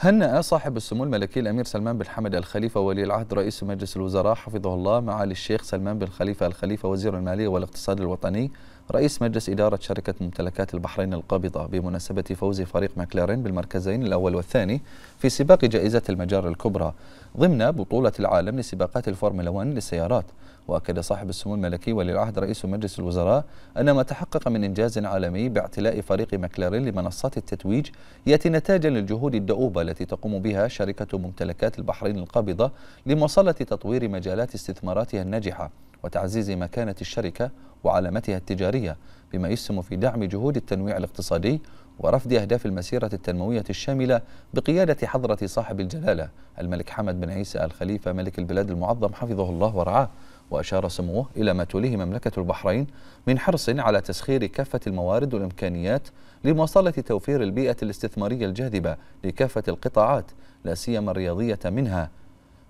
هنأ صاحب السمو الملكي الأمير سلمان بن حمد الخليفة ولي العهد رئيس مجلس الوزراء حفظه الله معالي الشيخ سلمان بن خليفة الخليفة وزير المالية والاقتصاد الوطني رئيس مجلس إدارة شركة ممتلكات البحرين القابضة بمناسبة فوز فريق ماكلارين بالمركزين الأول والثاني في سباق جائزة المجار الكبرى ضمن بطولة العالم لسباقات الفورمولا 1 للسيارات وأكد صاحب السمو الملكي ولي العهد رئيس مجلس الوزراء أن ما تحقق من إنجاز عالمي باعتلاء فريق ماكلارين لمنصات التتويج يأتي نتاجا للجهود الدؤوبة التي تقوم بها شركة ممتلكات البحرين القابضة لمواصلة تطوير مجالات استثماراتها الناجحة وتعزيز مكانة الشركة وعلامتها التجارية بما يسهم في دعم جهود التنويع الاقتصادي ورفض أهداف المسيرة التنموية الشاملة بقيادة حضرة صاحب الجلالة الملك حمد بن عيسى الخليفة ملك البلاد المعظم حفظه الله ورعاه وأشار سموه إلى ما توليه مملكة البحرين من حرص على تسخير كافة الموارد والإمكانيات لمواصلة توفير البيئة الاستثمارية الجاذبة لكافة القطاعات لا سيما الرياضية منها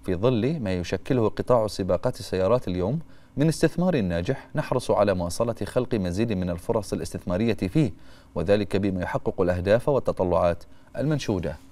في ظل ما يشكله قطاع سباقات السيارات اليوم من استثمار ناجح نحرص على مواصلة خلق مزيد من الفرص الاستثمارية فيه وذلك بما يحقق الأهداف والتطلعات المنشودة